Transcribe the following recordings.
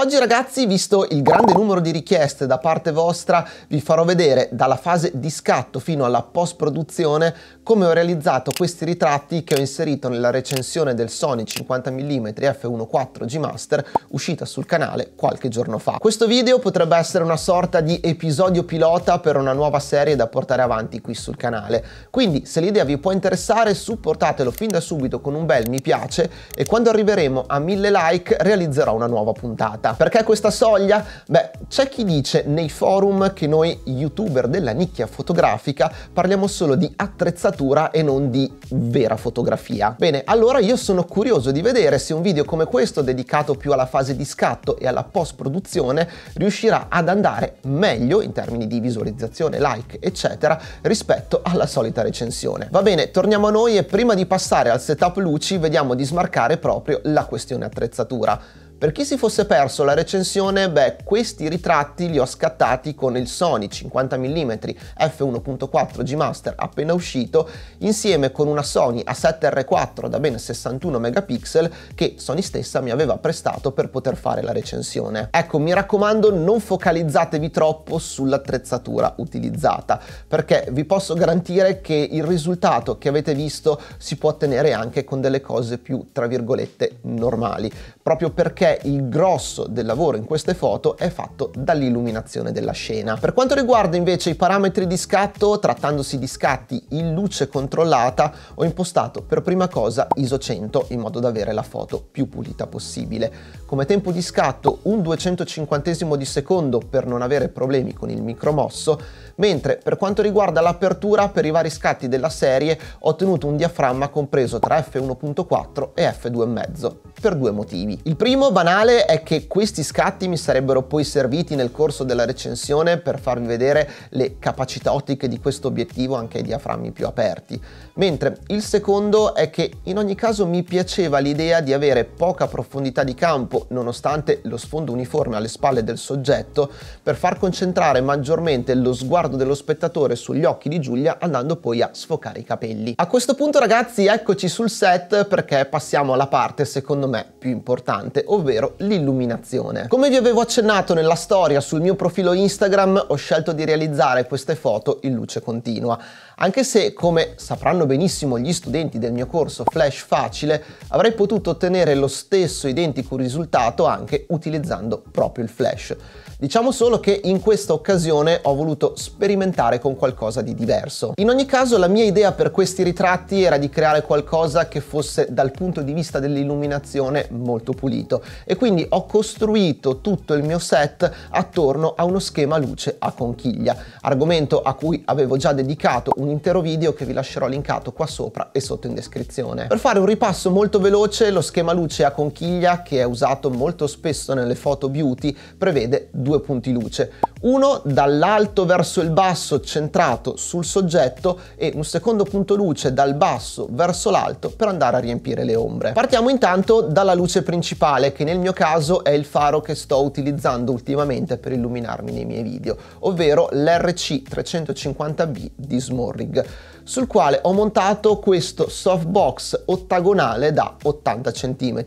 Oggi ragazzi, visto il grande numero di richieste da parte vostra, vi farò vedere dalla fase di scatto fino alla post produzione come ho realizzato questi ritratti che ho inserito nella recensione del Sony 50 mm f1.4 G Master uscita sul canale qualche giorno fa. Questo video potrebbe essere una sorta di episodio pilota per una nuova serie da portare avanti qui sul canale, quindi se l'idea vi può interessare supportatelo fin da subito con un bel mi piace e quando arriveremo a 1000 like realizzerò una nuova puntata realtà. Perché questa soglia? Beh, c'è chi dice nei forum che noi youtuber della nicchia fotografica parliamo solo di attrezzatura e non di vera fotografia. Bene, allora io sono curioso di vedere se un video come questo dedicato più alla fase di scatto e alla post produzione riuscirà ad andare meglio in termini di visualizzazione, like, eccetera, rispetto alla solita recensione. Va bene, torniamo a noi e prima di passare al setup luci vediamo di smarcare proprio la questione attrezzatura. Per chi si fosse perso la recensione, beh, questi ritratti li ho scattati con il Sony 50 mm f1.4 G Master appena uscito, insieme con una Sony A7R4 da ben 61 megapixel che Sony stessa mi aveva prestato per poter fare la recensione. Ecco, mi raccomando, non focalizzatevi troppo sull'attrezzatura utilizzata, perché vi posso garantire che il risultato che avete visto si può ottenere anche con delle cose più, tra virgolette, normali proprio perché il grosso del lavoro in queste foto è fatto dall'illuminazione della scena. Per quanto riguarda invece i parametri di scatto, trattandosi di scatti in luce controllata, ho impostato per prima cosa ISO 100 in modo da avere la foto più pulita possibile. Come tempo di scatto un 250 di secondo per non avere problemi con il micromosso, mentre per quanto riguarda l'apertura per i vari scatti della serie ho ottenuto un diaframma compreso tra f1.4 e f2,5 per due motivi. Il primo banale è che questi scatti mi sarebbero poi serviti nel corso della recensione per farvi vedere le capacità ottiche di questo obiettivo anche ai diaframmi più aperti, mentre il secondo è che in ogni caso mi piaceva l'idea di avere poca profondità di campo nonostante lo sfondo uniforme alle spalle del soggetto per far concentrare maggiormente lo sguardo dello spettatore sugli occhi di Giulia andando poi a sfocare i capelli. A questo punto ragazzi eccoci sul set perché passiamo alla parte secondo me più importante importante, ovvero l'illuminazione. Come vi avevo accennato nella storia sul mio profilo Instagram, ho scelto di realizzare queste foto in luce continua, anche se, come sapranno benissimo gli studenti del mio corso Flash Facile, avrei potuto ottenere lo stesso identico risultato anche utilizzando proprio il flash. Diciamo solo che in questa occasione ho voluto sperimentare con qualcosa di diverso. In ogni caso la mia idea per questi ritratti era di creare qualcosa che fosse dal punto di vista dell'illuminazione molto pulito e quindi ho costruito tutto il mio set attorno a uno schema luce a conchiglia, argomento a cui avevo già dedicato un intero video che vi lascerò linkato qua sopra e sotto in descrizione. Per fare un ripasso molto veloce lo schema luce a conchiglia che è usato molto spesso nelle foto beauty prevede due due punti luce, uno dall'alto verso il basso centrato sul soggetto e un secondo punto luce dal basso verso l'alto per andare a riempire le ombre. Partiamo intanto dalla luce principale che nel mio caso è il faro che sto utilizzando ultimamente per illuminarmi nei miei video, ovvero l'RC350B di Smorrig sul quale ho montato questo softbox ottagonale da 80 cm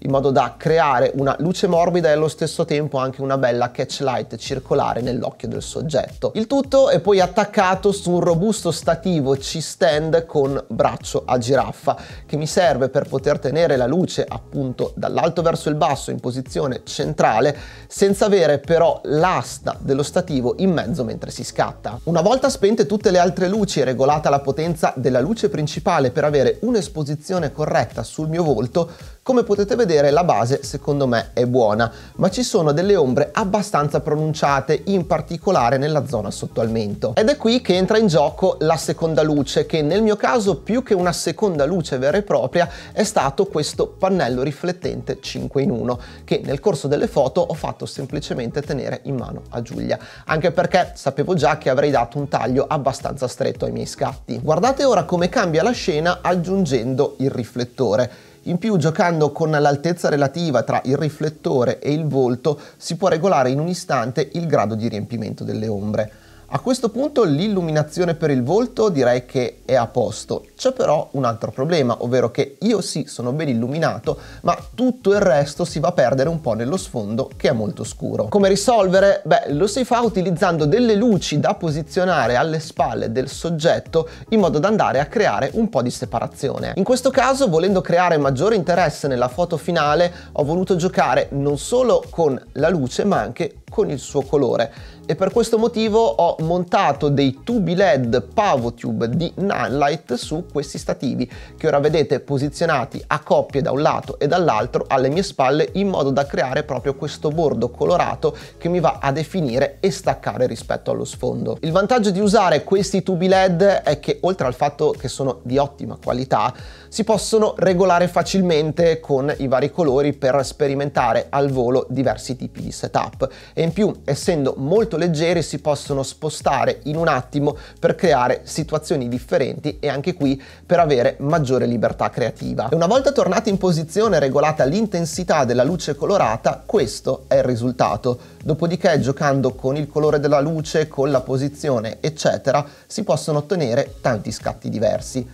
in modo da creare una luce morbida e allo stesso tempo anche una bella catch light circolare nell'occhio del soggetto. Il tutto è poi attaccato su un robusto stativo C-stand con braccio a giraffa che mi serve per poter tenere la luce appunto dall'alto verso il basso in posizione centrale senza avere però l'asta dello stativo in mezzo mentre si scatta. Una volta spente tutte le altre luci e regolata la potenza della luce principale per avere un'esposizione corretta sul mio volto, come potete vedere la base secondo me è buona, ma ci sono delle ombre abbastanza pronunciate, in particolare nella zona sotto al mento. Ed è qui che entra in gioco la seconda luce, che nel mio caso più che una seconda luce vera e propria è stato questo pannello riflettente 5 in 1, che nel corso delle foto ho fatto semplicemente tenere in mano a Giulia, anche perché sapevo già che avrei dato un taglio abbastanza stretto ai miei scatti effetti. Guardate ora come cambia la scena aggiungendo il riflettore. In più, giocando con l'altezza relativa tra il riflettore e il volto, si può regolare in un istante il grado di riempimento delle ombre. A questo punto l'illuminazione per il volto direi che è a posto. C'è però un altro problema, ovvero che io sì sono ben illuminato, ma tutto il resto si va a perdere un po' nello sfondo che è molto scuro. Come risolvere? Beh, lo si fa utilizzando delle luci da posizionare alle spalle del soggetto in modo da andare a creare un po' di separazione. In questo caso, volendo creare maggiore interesse nella foto finale, ho voluto giocare non solo con la luce, ma anche con il suo colore e per questo motivo ho montato dei tubi LED PavoTube di Nanlite su questi stativi che ora vedete posizionati a coppie da un lato e dall'altro alle mie spalle in modo da creare proprio questo bordo colorato che mi va a definire e staccare rispetto allo sfondo. Il vantaggio di usare questi tubi LED è che oltre al fatto che sono di ottima qualità si possono regolare facilmente con i vari colori per sperimentare al volo diversi tipi di setup e in più essendo molto molto leggeri si possono spostare in un attimo per creare situazioni differenti e anche qui per avere maggiore libertà creativa. E una volta tornati in posizione regolata l'intensità della luce colorata, questo è il risultato. Dopodiché giocando con il colore della luce, con la posizione, eccetera, si possono ottenere tanti scatti diversi.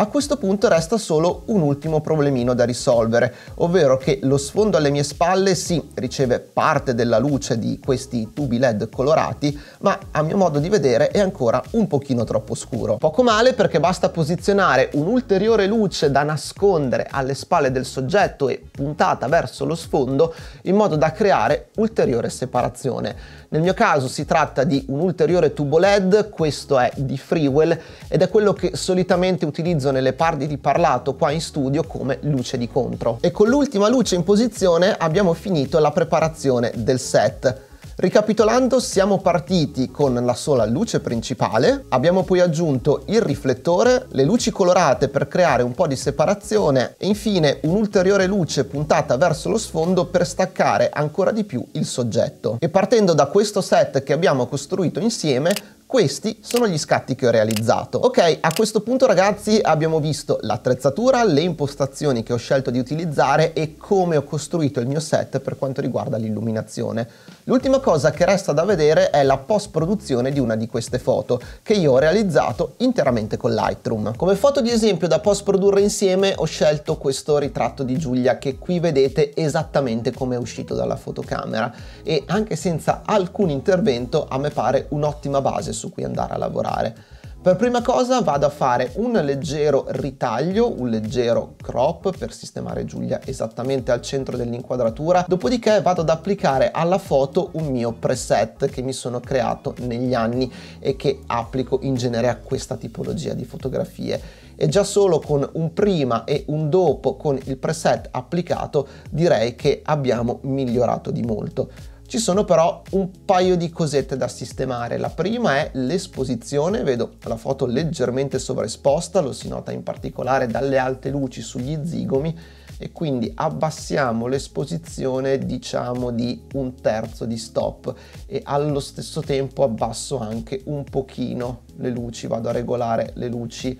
A questo punto resta solo un ultimo problemino da risolvere, ovvero che lo sfondo alle mie spalle sì, riceve parte della luce di questi tubi LED colorati, ma a mio modo di vedere è ancora un pochino troppo scuro. Poco male perché basta posizionare un'ulteriore luce da nascondere alle spalle del soggetto e puntata verso lo sfondo in modo da creare ulteriore separazione. Nel mio caso si tratta di un ulteriore tubo LED, questo è di Freewell ed è quello che solitamente utilizzo utilizzo nelle parti di parlato qua in studio come luce di contro. E con l'ultima luce in posizione abbiamo finito la preparazione del set. Ricapitolando, siamo partiti con la sola luce principale, abbiamo poi aggiunto il riflettore, le luci colorate per creare un po' di separazione e infine un'ulteriore luce puntata verso lo sfondo per staccare ancora di più il soggetto. E partendo da questo set che abbiamo costruito insieme, questi sono gli scatti che ho realizzato. Ok, a questo punto ragazzi abbiamo visto l'attrezzatura, le impostazioni che ho scelto di utilizzare e come ho costruito il mio set per quanto riguarda l'illuminazione. L'ultima cosa che resta da vedere è la post produzione di una di queste foto che io ho realizzato interamente con Lightroom. Come foto di esempio da post produrre insieme ho scelto questo ritratto di Giulia che qui vedete esattamente come è uscito dalla fotocamera e anche senza alcun intervento a me pare un'ottima base su cui andare a lavorare. Per prima cosa vado a fare un leggero ritaglio, un leggero crop per sistemare Giulia esattamente al centro dell'inquadratura, dopodiché vado ad applicare alla foto un mio preset che mi sono creato negli anni e che applico in genere a questa tipologia di fotografie e già solo con un prima e un dopo con il preset applicato direi che abbiamo migliorato di molto. Ci sono però un paio di cosette da sistemare. La prima è l'esposizione, vedo la foto leggermente sovraesposta, lo si nota in particolare dalle alte luci sugli zigomi e quindi abbassiamo l'esposizione diciamo di un terzo di stop e allo stesso tempo abbasso anche un pochino le luci, vado a regolare le luci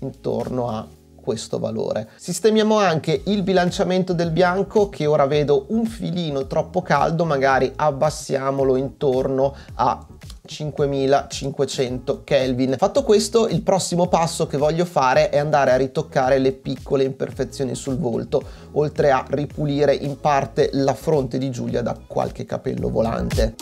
intorno a questo valore. Sistemiamo anche il bilanciamento del bianco che ora vedo un filino troppo caldo, magari abbassiamolo intorno a 5500 Kelvin. Fatto questo, il prossimo passo che voglio fare è andare a ritoccare le piccole imperfezioni sul volto, oltre a ripulire in parte la fronte di Giulia da qualche capello volante.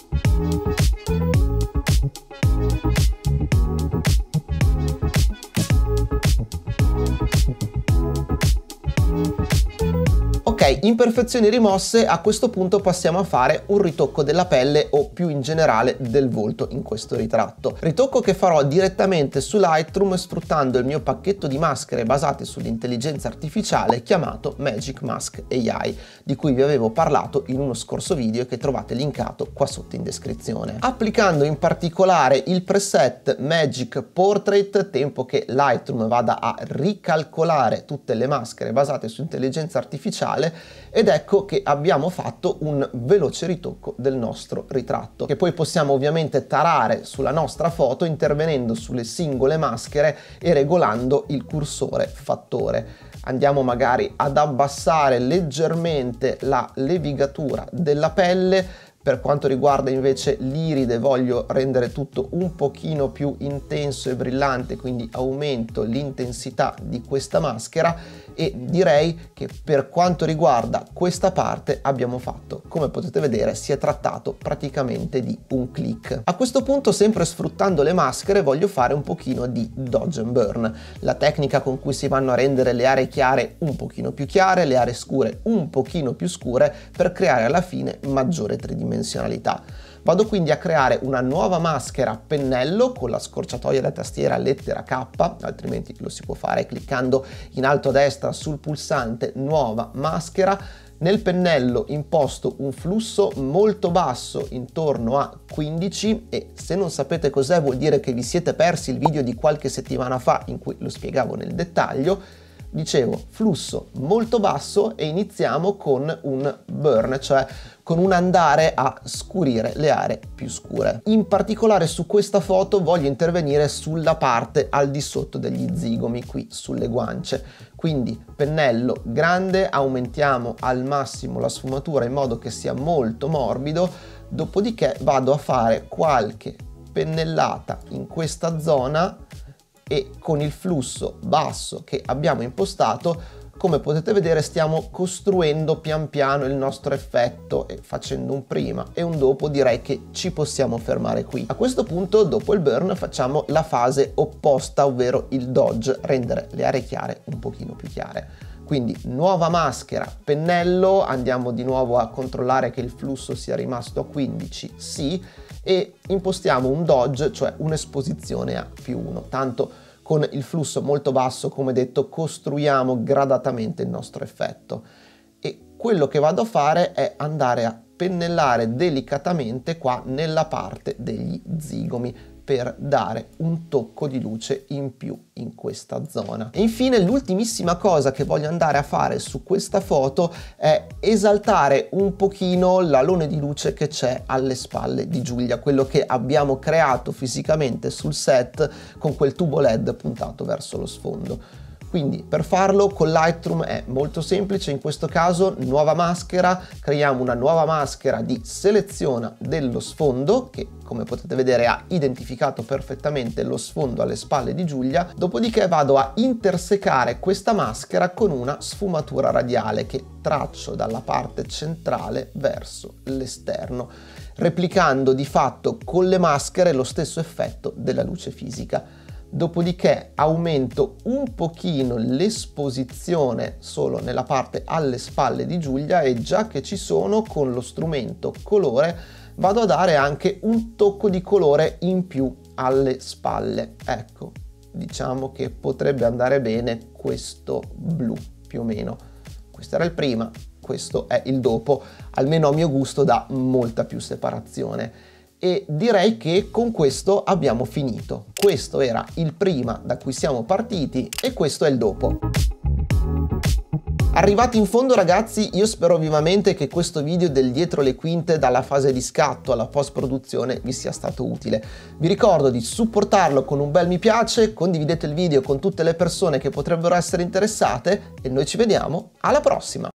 imperfezioni rimosse, a questo punto passiamo a fare un ritocco della pelle o più in generale del volto in questo ritratto. Ritocco che farò direttamente su Lightroom sfruttando il mio pacchetto di maschere basate sull'intelligenza artificiale chiamato Magic Mask AI, di cui vi avevo parlato in uno scorso video che trovate linkato qua sotto in descrizione. Applicando in particolare il preset Magic Portrait, tempo che Lightroom vada a ricalcolare tutte le maschere basate su intelligenza artificiale, ed ecco che abbiamo fatto un veloce ritocco del nostro ritratto che poi possiamo ovviamente tarare sulla nostra foto intervenendo sulle singole maschere e regolando il cursore fattore andiamo magari ad abbassare leggermente la levigatura della pelle per quanto riguarda invece l'iride voglio rendere tutto un pochino più intenso e brillante quindi aumento l'intensità di questa maschera e direi che per quanto riguarda questa parte abbiamo fatto, come potete vedere si è trattato praticamente di un click. A questo punto sempre sfruttando le maschere voglio fare un pochino di dodge and burn, la tecnica con cui si vanno a rendere le aree chiare un pochino più chiare, le aree scure un pochino più scure per creare alla fine maggiore tridimensionalità. Vado quindi a creare una nuova maschera a pennello con la scorciatoia da tastiera lettera K, altrimenti lo si può fare cliccando in alto a destra sul pulsante nuova maschera nel pennello imposto un flusso molto basso intorno a 15 e se non sapete cos'è vuol dire che vi siete persi il video di qualche settimana fa in cui lo spiegavo nel dettaglio Dicevo, flusso molto basso e iniziamo con un burn, cioè con un andare a scurire le aree più scure. In particolare su questa foto voglio intervenire sulla parte al di sotto degli zigomi, qui sulle guance. Quindi pennello grande, aumentiamo al massimo la sfumatura in modo che sia molto morbido, dopodiché vado a fare qualche pennellata in questa zona e con il flusso basso che abbiamo impostato come potete vedere stiamo costruendo pian piano il nostro effetto e facendo un prima e un dopo direi che ci possiamo fermare qui. A questo punto dopo il burn facciamo la fase opposta ovvero il dodge, rendere le aree chiare un pochino più chiare. Quindi nuova maschera, pennello, andiamo di nuovo a controllare che il flusso sia rimasto a 15, sì, e impostiamo un dodge, cioè un'esposizione a più 1. Tanto con il flusso molto basso, come detto, costruiamo gradatamente il nostro effetto. E quello che vado a fare è andare a pennellare delicatamente qua nella parte degli zigomi per dare un tocco di luce in più in questa zona. E infine l'ultimissima cosa che voglio andare a fare su questa foto è esaltare un pochino l'alone di luce che c'è alle spalle di Giulia, quello che abbiamo creato fisicamente sul set con quel tubo LED puntato verso lo sfondo. Quindi per farlo con Lightroom è molto semplice, in questo caso nuova maschera, creiamo una nuova maschera di seleziona dello sfondo che come potete vedere ha identificato perfettamente lo sfondo alle spalle di Giulia, dopodiché vado a intersecare questa maschera con una sfumatura radiale che traccio dalla parte centrale verso l'esterno, replicando di fatto con le maschere lo stesso effetto della luce fisica dopodiché aumento un pochino l'esposizione solo nella parte alle spalle di Giulia e già che ci sono con lo strumento colore vado a dare anche un tocco di colore in più alle spalle ecco diciamo che potrebbe andare bene questo blu più o meno questo era il prima questo è il dopo almeno a mio gusto dà molta più separazione e direi che con questo abbiamo finito. Questo era il prima da cui siamo partiti e questo è il dopo. Arrivati in fondo ragazzi, io spero vivamente che questo video del dietro le quinte dalla fase di scatto alla post produzione vi sia stato utile. Vi ricordo di supportarlo con un bel mi piace, condividete il video con tutte le persone che potrebbero essere interessate e noi ci vediamo alla prossima!